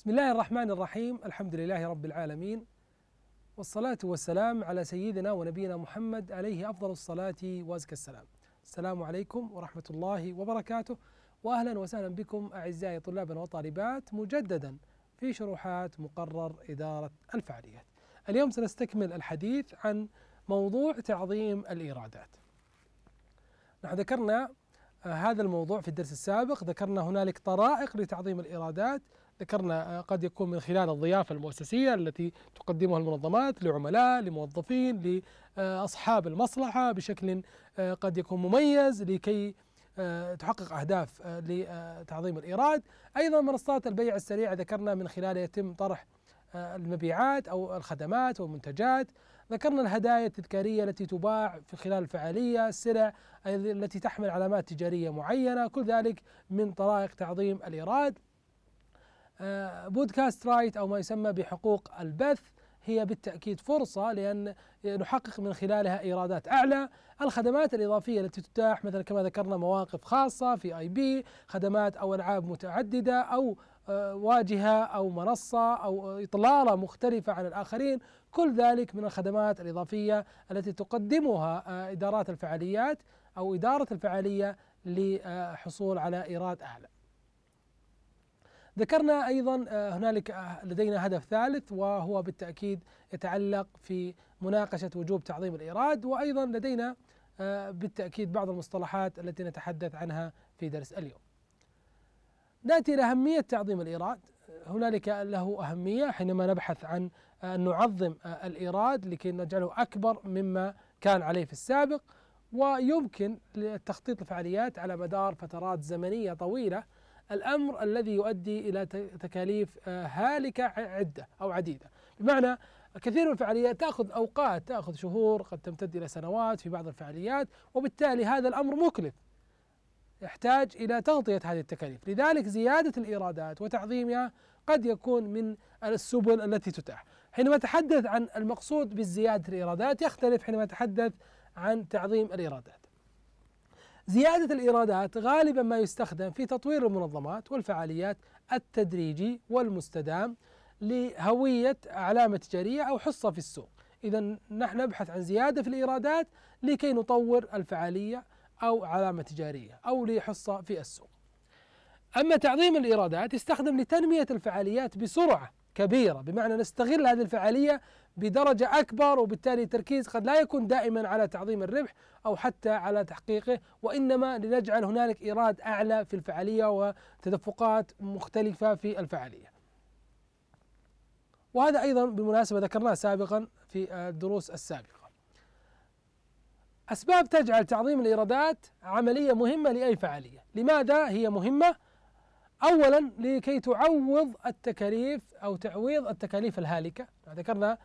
بسم الله الرحمن الرحيم الحمد لله رب العالمين والصلاة والسلام على سيدنا ونبينا محمد عليه أفضل الصلاة وأزكى السلام السلام عليكم ورحمة الله وبركاته وأهلا وسهلا بكم أعزائي طلابنا وطالبات مجددا في شروحات مقرر إدارة الفعاليات اليوم سنستكمل الحديث عن موضوع تعظيم الإيرادات نحن ذكرنا آه، هذا الموضوع في الدرس السابق ذكرنا هنالك طرائق لتعظيم الإيرادات ذكرنا آه، قد يكون من خلال الضيافة المؤسسية التي تقدمها المنظمات لعملاء لموظفين لأصحاب المصلحة بشكل آه، قد يكون مميز لكي آه، تحقق أهداف لتعظيم الإيراد أيضا منصات البيع السريع ذكرنا من خلالها يتم طرح المبيعات أو الخدمات والمنتجات ذكرنا الهدايا التذكارية التي تباع في خلال الفعالية السلع التي تحمل علامات تجارية معينة كل ذلك من طرائق تعظيم الإيراد آه، بودكاست رايت أو ما يسمى بحقوق البث هي بالتأكيد فرصة لأن نحقق من خلالها إيرادات أعلى الخدمات الإضافية التي تتاح مثلا كما ذكرنا مواقف خاصة في آي بي خدمات أو ألعاب متعددة أو آه، واجهة أو منصة أو إطلالة مختلفة عن الآخرين كل ذلك من الخدمات الإضافية التي تقدمها آه، إدارات الفعاليات أو إدارة الفعالية للحصول على إيراد أعلى ذكرنا أيضا آه، هنالك آه، لدينا هدف ثالث وهو بالتأكيد يتعلق في مناقشة وجوب تعظيم الإيراد وأيضا لدينا آه، بالتأكيد بعض المصطلحات التي نتحدث عنها في درس اليوم نأتي إلى أهمية تعظيم الإيراد هنالك له أهمية حينما نبحث عن أن نعظم الإيراد لكي نجعله أكبر مما كان عليه في السابق ويمكن لتخطيط الفعاليات على مدار فترات زمنية طويلة الأمر الذي يؤدي إلى تكاليف آه، هالكة عدة أو عديدة بمعنى كثير من الفعاليات تأخذ أوقات تأخذ شهور قد تمتد إلى سنوات في بعض الفعاليات وبالتالي هذا الأمر مكلف يحتاج إلى تغطية هذه التكاليف لذلك زيادة الإيرادات وتعظيمها قد يكون من السبل التي تتاح حينما تحدث عن المقصود بزيادة الإيرادات يختلف حينما تحدث عن تعظيم الإيرادات زيادة الإيرادات غالبا ما يستخدم في تطوير المنظمات والفعاليات التدريجي والمستدام لهوية علامة تجارية أو حصة في السوق إذا نحن نبحث عن زيادة في الإيرادات لكي نطور الفعالية أو علامة تجارية أو لحصة في السوق أما تعظيم الإيرادات يستخدم لتنمية الفعاليات بسرعة كبيرة بمعنى نستغل هذه الفعالية بدرجة أكبر وبالتالي التركيز قد لا يكون دائما على تعظيم الربح أو حتى على تحقيقه وإنما لنجعل هنالك إيراد أعلى في الفعالية وتدفقات مختلفة في الفعالية وهذا أيضا بالمناسبة ذكرناه سابقا في الدروس السابقة أسباب تجعل تعظيم الإيرادات عملية مهمة لأي فعالية لماذا هي مهمة؟ اولا لكي تعوض التكاليف او تعويض التكاليف الهالكه ذكرنا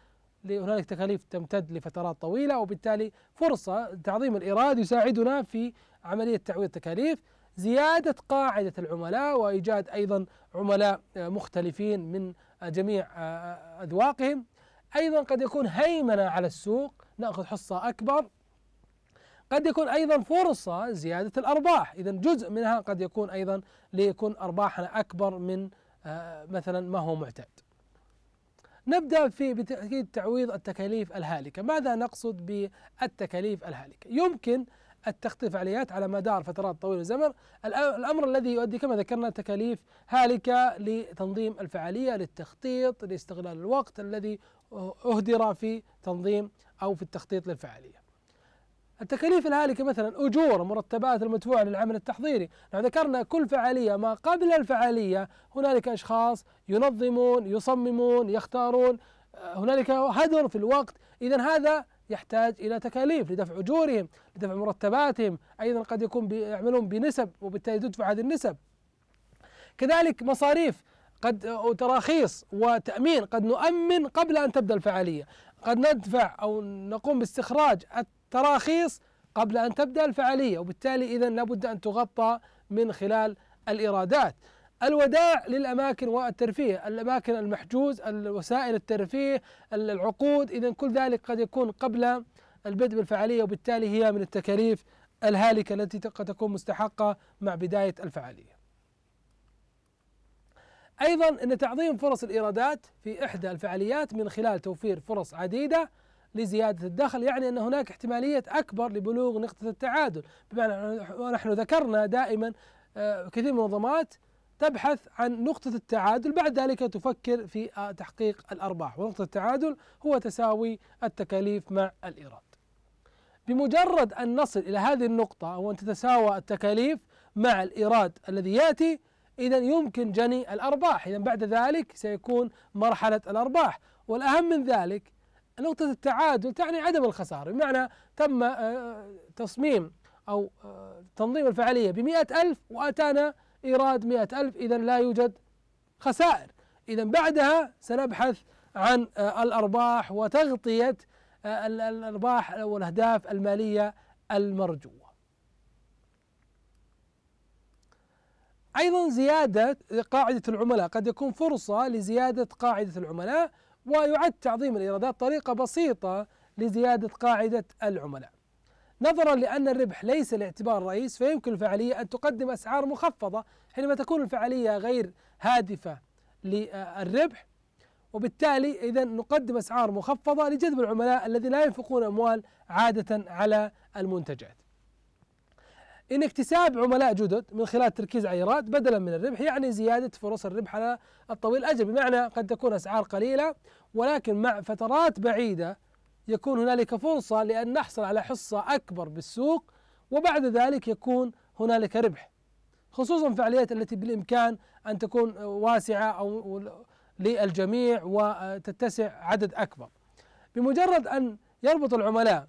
هنالك تكاليف تمتد لفترات طويلة وبالتالي فرصة تعظيم الإيراد يساعدنا في عملية تعويض تكاليف زيادة قاعدة العملاء وإيجاد أيضا عملاء مختلفين من جميع أذواقهم أيضا قد يكون هيمنة على السوق نأخذ حصة أكبر قد يكون أيضا فرصة زيادة الأرباح إذا جزء منها قد يكون أيضا ليكون أرباحنا أكبر من آه، مثلا ما هو معتاد نبدأ في بتأكيد تعويض التكاليف الهالكة ماذا نقصد بالتكاليف الهالكة يمكن التخطيط فعاليات على مدار فترات طويلة الزمن الأمر الذي يؤدي كما ذكرنا تكاليف هالكة لتنظيم الفعالية للتخطيط لاستغلال الوقت الذي أه-، أهدر في تنظيم أو في التخطيط للفعالية التكاليف الهالكة مثلا أجور مرتبات المدفوعة للعمل التحضيري نحن ذكرنا كل فعالية ما قبل الفعالية هنالك أشخاص ينظمون يصممون يختارون آه، هنالك هدر في الوقت إذا هذا يحتاج إلى تكاليف لدفع أجورهم لدفع مرتباتهم أيضا قد يكون يعملون بنسب وبالتالي تدفع هذه النسب كذلك مصاريف قد تراخيص وتأمين قد نؤمن قبل أن تبدأ الفعالية قد ندفع أو نقوم باستخراج تراخيص قبل أن تبدأ الفعالية وبالتالي إذا لابد أن تغطى من خلال الإيرادات الوداع للأماكن والترفيه الأماكن المحجوز الوسائل الترفيه العقود إذا كل ذلك قد يكون قبل البدء بالفعالية وبالتالي هي من التكاليف الهالكة التي قد تكون مستحقة مع بداية الفعالية أيضا أن تعظيم فرص الإيرادات في إحدى الفعاليات من خلال توفير فرص عديدة لزيادة الدخل يعني أن هناك احتمالية أكبر لبلوغ نقطة التعادل بمعنى نحن ذكرنا دائما آه، كثير من المنظمات تبحث عن نقطة التعادل بعد ذلك تفكر في آه، تحقيق الأرباح ونقطة التعادل هو تساوي التكاليف مع الإيراد بمجرد أن نصل إلى هذه النقطة أو أن تتساوى التكاليف مع الإيراد الذي يأتي إذا يمكن جني الأرباح إذا بعد ذلك سيكون مرحلة الأرباح والأهم من ذلك نقطة التعادل تعني عدم الخسارة بمعنى تم آه، تصميم أو آه، تنظيم الفعالية بمئة ألف وأتانا إيراد مئة ألف إذا لا يوجد خسائر إذا بعدها سنبحث عن آه، الأرباح وتغطية الأرباح والأهداف المالية المرجوة أيضا زيادة قاعدة العملاء قد يكون فرصة لزيادة قاعدة العملاء ويعد تعظيم الإيرادات طريقة بسيطة لزيادة قاعدة العملاء نظرا لأن الربح ليس الاعتبار الرئيس فيمكن الفعالية أن تقدم أسعار مخفضة حينما تكون الفعالية غير هادفة للربح وبالتالي إذا نقدم أسعار مخفضة لجذب العملاء الذين لا ينفقون أموال عادة على المنتجات إن اكتساب عملاء جدد من خلال التركيز على إيراد بدلا من الربح يعني زيادة فرص الربح على الطويل الأجل بمعنى قد تكون أسعار قليلة ولكن مع فترات بعيدة يكون هنالك فرصة لأن نحصل على حصة أكبر بالسوق وبعد ذلك يكون هنالك ربح خصوصا فعاليات التي بالإمكان أن تكون واسعة أو للجميع وتتسع عدد أكبر بمجرد أن يربط العملاء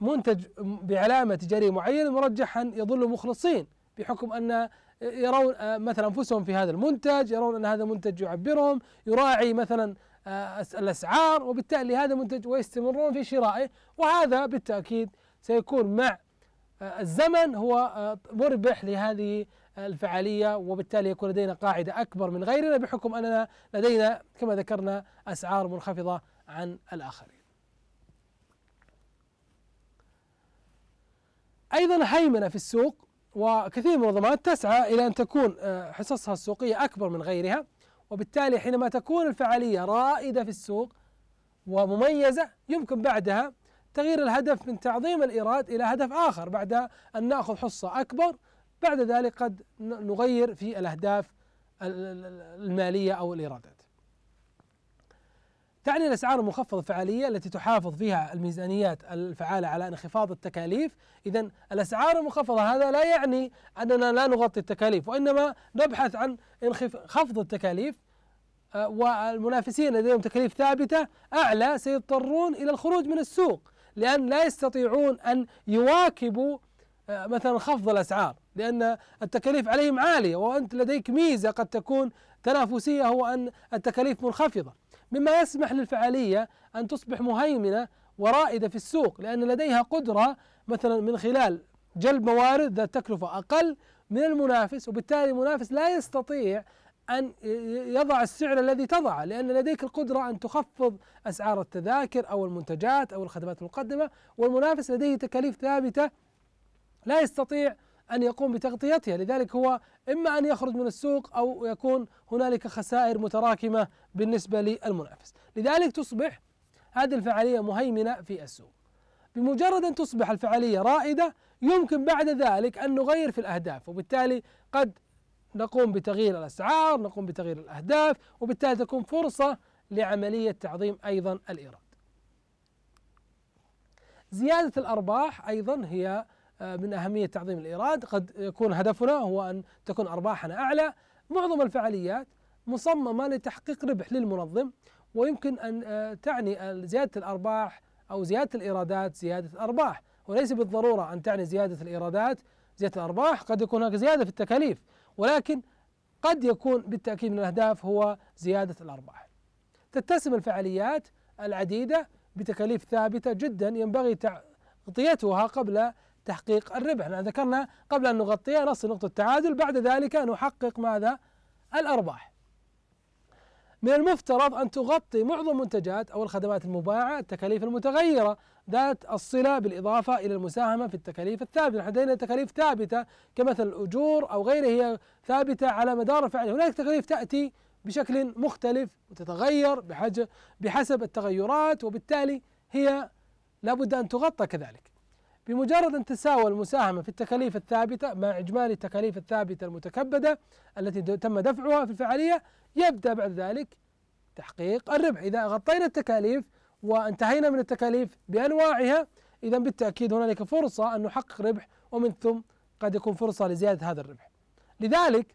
منتج بعلامة تجارية معينة مرجحا يظل مخلصين بحكم أن يرون آه، مثلا أنفسهم في هذا المنتج يرون أن هذا المنتج يعبرهم يراعي مثلا آه، الأسعار وبالتالي هذا المنتج ويستمرون في شرائه وهذا بالتأكيد سيكون مع آه، الزمن هو مربح لهذه الفعاليه وبالتالي يكون لدينا قاعده اكبر من غيرنا بحكم اننا لدينا كما ذكرنا اسعار منخفضه عن الاخرين. أيضا هيمنة في السوق وكثير من المنظمات تسعى إلى أن تكون آه، حصصها السوقية أكبر من غيرها وبالتالي حينما تكون الفعالية رائدة في السوق ومميزة يمكن بعدها تغيير الهدف من تعظيم الإيراد إلى هدف آخر بعد أن نأخذ حصة أكبر بعد ذلك قد نغير في الأهداف المالية أو الإيرادات تعني الأسعار المخفضة الفعالية التي تحافظ فيها الميزانيات الفعالة على انخفاض التكاليف إذا الأسعار المخفضة هذا لا يعني أننا لا نغطي التكاليف وإنما نبحث عن خفض التكاليف آه، والمنافسين لديهم تكاليف ثابتة أعلى سيضطرون إلى الخروج من السوق لأن لا يستطيعون أن يواكبوا آه، مثلا خفض الأسعار لأن التكاليف عليهم عالية وأنت لديك ميزة قد تكون تنافسية هو أن التكاليف منخفضة مما يسمح للفعالية أن تصبح مهيمنة ورائدة في السوق لأن لديها قدرة مثلا من خلال جلب موارد ذات تكلفة أقل من المنافس وبالتالي المنافس لا يستطيع أن يضع السعر الذي تضعه لأن لديك القدرة أن تخفض أسعار التذاكر أو المنتجات أو الخدمات المقدمة والمنافس لديه تكاليف ثابتة لا يستطيع أن يقوم بتغطيتها لذلك هو إما أن يخرج من السوق أو يكون هنالك خسائر متراكمة بالنسبة للمنافس لذلك تصبح هذه الفعالية مهيمنة في السوق بمجرد أن تصبح الفعالية رائدة يمكن بعد ذلك أن نغير في الأهداف وبالتالي قد نقوم بتغيير الأسعار نقوم بتغيير الأهداف وبالتالي تكون فرصة لعملية تعظيم أيضا الإيراد زيادة الأرباح أيضا هي آه، من أهمية تعظيم الإيراد قد يكون هدفنا هو أن تكون أرباحنا أعلى معظم الفعاليات مصممة لتحقيق ربح للمنظم ويمكن أن آه، تعني زيادة الأرباح أو زيادة الإيرادات زيادة الأرباح وليس بالضرورة أن تعني زيادة الإيرادات زيادة الأرباح قد يكون هناك زيادة في التكاليف ولكن قد يكون بالتأكيد من الأهداف هو زيادة الأرباح تتسم الفعاليات العديدة بتكاليف ثابتة جدا ينبغي تغطيتها قبل تحقيق الربح لأن ذكرنا قبل أن نغطيها نصل نقطة التعادل بعد ذلك نحقق ماذا الأرباح من المفترض أن تغطي معظم منتجات أو الخدمات المباعة التكاليف المتغيرة ذات الصلة بالإضافة إلى المساهمة في التكاليف الثابتة لدينا تكاليف ثابتة كمثل الأجور أو غيرها هي ثابتة على مدار الفعل هناك تكاليف تأتي بشكل مختلف وتتغير بحسب التغيرات وبالتالي هي لابد أن تغطى كذلك بمجرد أن تساوى المساهمة في التكاليف الثابتة مع إجمالي التكاليف الثابتة المتكبدة التي تم دفعها في الفعالية يبدأ بعد ذلك تحقيق الربح إذا غطينا التكاليف وانتهينا من التكاليف بأنواعها إذا بالتأكيد هنالك فرصة أن نحقق ربح ومن ثم قد يكون فرصة لزيادة هذا الربح لذلك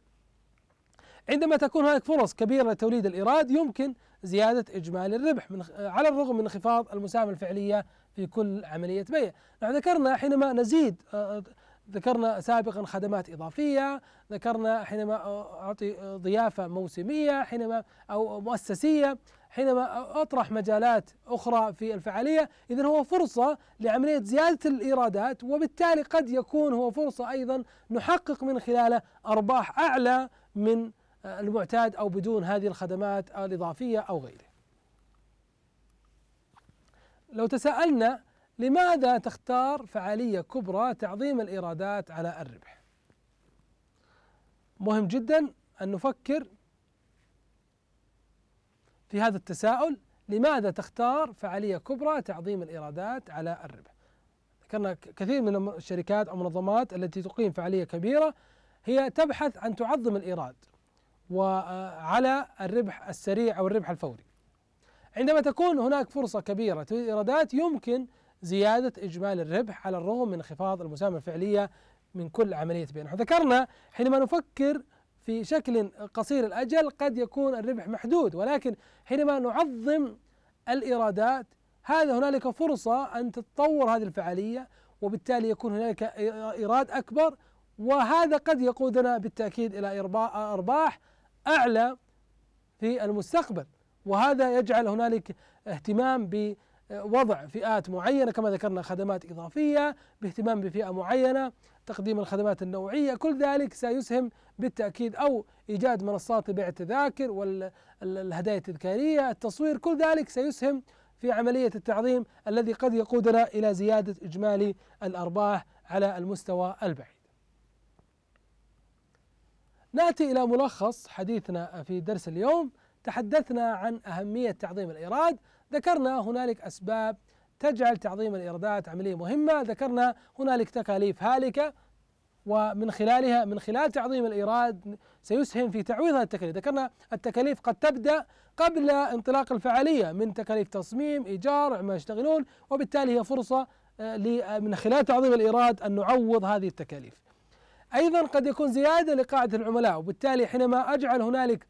عندما تكون هناك فرص كبيرة لتوليد الإيراد يمكن زيادة إجمالي الربح من على الرغم من انخفاض المساهمة الفعلية في كل عملية بيع نحن ذكرنا حينما نزيد آه، آه، ذكرنا سابقا خدمات إضافية ذكرنا حينما آه، أعطي ضيافة موسمية حينما أو مؤسسية حينما أطرح مجالات أخرى في الفعالية إذا هو فرصة لعملية زيادة الإيرادات وبالتالي قد يكون هو فرصة أيضا نحقق من خلاله أرباح أعلى من المعتاد أو بدون هذه الخدمات الإضافية أو غيره لو تساءلنا لماذا تختار فعالية كبرى تعظيم الإيرادات على الربح مهم جدا أن نفكر في هذا التساؤل لماذا تختار فعالية كبرى تعظيم الإيرادات على الربح ذكرنا كثير من الشركات أو منظمات التي تقيم فعالية كبيرة هي تبحث أن تعظم الإيراد وعلى الربح السريع أو الربح الفوري عندما تكون هناك فرصة كبيرة ايرادات يمكن زيادة إجمالي الربح على الرغم من انخفاض المساهمة الفعلية من كل عملية بيع ذكرنا حينما نفكر في شكل قصير الأجل قد يكون الربح محدود ولكن حينما نعظم الإيرادات هذا هنالك فرصة أن تتطور هذه الفعالية وبالتالي يكون هنالك إيراد أكبر وهذا قد يقودنا بالتأكيد إلى أرباح أعلى في المستقبل وهذا يجعل هنالك اهتمام بوضع فئات معينة كما ذكرنا خدمات إضافية باهتمام بفئة معينة تقديم الخدمات النوعية كل ذلك سيسهم بالتأكيد أو إيجاد منصات بيع التذاكر والهدايا التذكارية التصوير كل ذلك سيسهم في عملية التعظيم الذي قد يقودنا إلى زيادة إجمالي الأرباح على المستوى البعيد ناتي الى ملخص حديثنا في درس اليوم تحدثنا عن اهميه تعظيم الايراد ذكرنا هنالك اسباب تجعل تعظيم الايرادات عمليه مهمه ذكرنا هنالك تكاليف هالكه ومن خلالها من خلال تعظيم الايراد سيسهم في تعويض هذه التكاليف، ذكرنا التكاليف قد تبدا قبل انطلاق الفعاليه من تكاليف تصميم، ايجار، عما يشتغلون، وبالتالي هي فرصه آه، آه، من خلال تعظيم الايراد ان نعوض هذه التكاليف. أيضا قد يكون زيادة لقاعدة العملاء وبالتالي حينما أجعل هنالك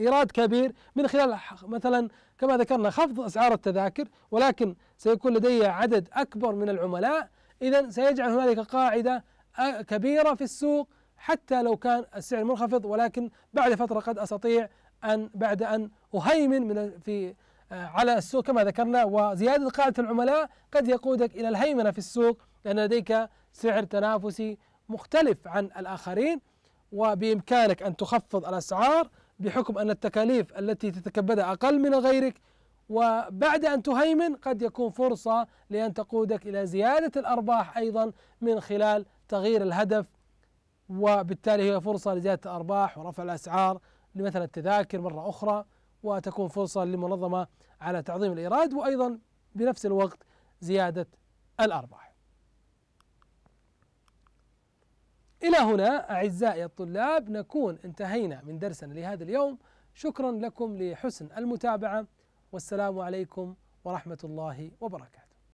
ايراد كبير من خلال مثلا كما ذكرنا خفض اسعار التذاكر ولكن سيكون لدي عدد اكبر من العملاء اذا سيجعل هنالك قاعده كبيره في السوق حتى لو كان السعر منخفض ولكن بعد فتره قد استطيع ان بعد ان اهيمن من في آه، على السوق كما ذكرنا وزياده قاعده العملاء قد يقودك الى الهيمنه في السوق لان لديك سعر تنافسي مختلف عن الآخرين وبإمكانك أن تخفض الأسعار بحكم أن التكاليف التي تتكبدها أقل من غيرك وبعد أن تهيمن قد يكون فرصة لأن تقودك إلى زيادة الأرباح أيضا من خلال تغيير الهدف وبالتالي هي فرصة لزيادة الأرباح ورفع الأسعار لمثلا التذاكر مرة أخرى وتكون فرصة للمنظمة على تعظيم الإيراد وأيضا بنفس الوقت زيادة الأرباح إلى هنا أعزائي الطلاب نكون انتهينا من درسنا لهذا اليوم شكرا لكم لحسن المتابعة والسلام عليكم ورحمة الله وبركاته